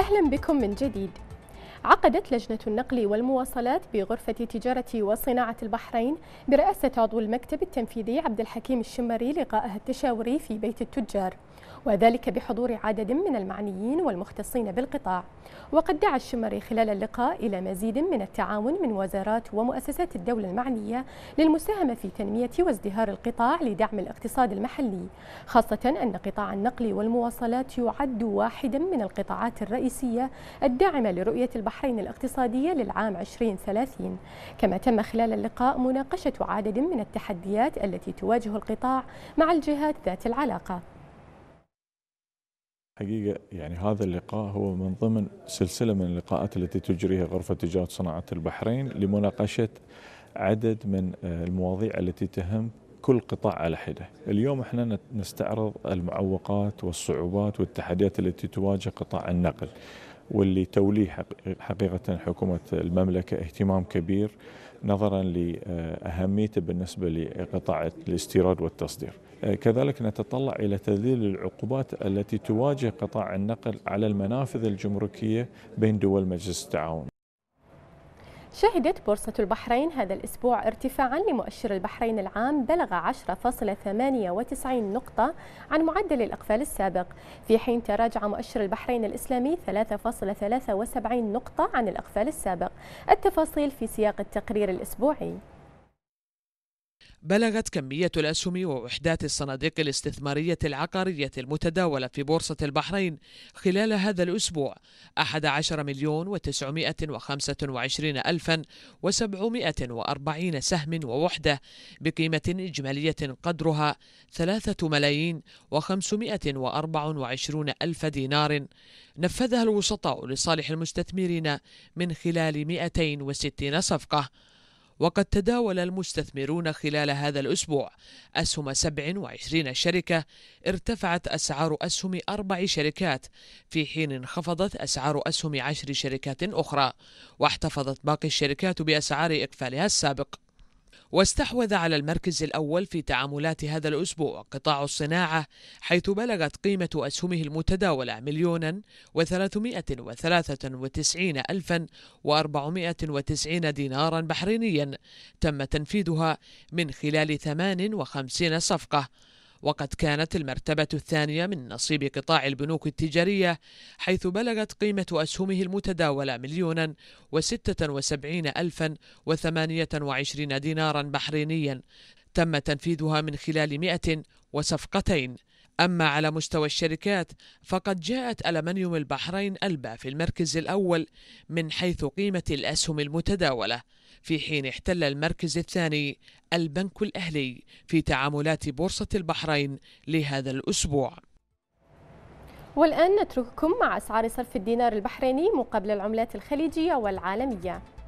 أهلا بكم من جديد عقدت لجنة النقل والمواصلات بغرفة تجارة وصناعة البحرين برئاسة عضو المكتب التنفيذي عبد الحكيم الشمري لقاءها التشاوري في بيت التجار وذلك بحضور عدد من المعنيين والمختصين بالقطاع وقد دعا الشمري خلال اللقاء إلى مزيد من التعاون من وزارات ومؤسسات الدولة المعنية للمساهمة في تنمية وازدهار القطاع لدعم الاقتصاد المحلي خاصة أن قطاع النقل والمواصلات يعد واحدا من القطاعات الرئيسية الداعمة لرؤية البحرين البحرين الاقتصادية للعام 2030 كما تم خلال اللقاء مناقشة عدد من التحديات التي تواجه القطاع مع الجهات ذات العلاقة حقيقة يعني هذا اللقاء هو من ضمن سلسلة من اللقاءات التي تجريها غرفة تجارة صناعة البحرين لمناقشة عدد من آه، المواضيع التي تهم كل قطاع على حده اليوم احنا نستعرض المعوقات والصعوبات والتحديات التي تواجه قطاع النقل واللي توليه حقيقة حكومة المملكة اهتمام كبير نظرا لأهميته بالنسبة لقطاع الاستيراد والتصدير كذلك نتطلع إلى تذليل العقوبات التي تواجه قطاع النقل على المنافذ الجمركية بين دول مجلس التعاون شهدت بورصة البحرين هذا الأسبوع ارتفاعا لمؤشر البحرين العام بلغ 10.98 نقطة عن معدل الإقفال السابق في حين تراجع مؤشر البحرين الإسلامي 3.73 نقطة عن الإقفال السابق التفاصيل في سياق التقرير الأسبوعي بلغت كمية الأسهم ووحدات الصناديق الاستثمارية العقارية المتداولة في بورصة البحرين خلال هذا الأسبوع 11 مليون و925 ألفا و740 سهم ووحدة بقيمة إجمالية قدرها 3 ملايين و524 ألف دينار نفذها الوسطاء لصالح المستثمرين من خلال 260 صفقة وقد تداول المستثمرون خلال هذا الأسبوع أسهم 27 شركة ارتفعت أسعار أسهم أربع شركات في حين انخفضت أسعار أسهم عشر شركات أخرى واحتفظت باقي الشركات بأسعار إقفالها السابق واستحوذ على المركز الأول في تعاملات هذا الأسبوع قطاع الصناعة حيث بلغت قيمة أسهمه المتداولة مليونا وثلاثمائة وثلاثة وتسعين ألفا وأربعمائة وتسعين دينارا بحرينيا تم تنفيذها من خلال ثمان وخمسين صفقة وقد كانت المرتبة الثانية من نصيب قطاع البنوك التجارية حيث بلغت قيمة أسهمه المتداولة مليونا وستة وسبعين ألفا وثمانية وعشرين دينارا بحرينيا تم تنفيذها من خلال مئة وصفقتين أما على مستوى الشركات فقد جاءت ألمنيوم البحرين ألبا في المركز الأول من حيث قيمة الأسهم المتداولة في حين احتل المركز الثاني البنك الأهلي في تعاملات بورصة البحرين لهذا الأسبوع والآن نترككم مع أسعار صرف الدينار البحريني مقابل العملات الخليجية والعالمية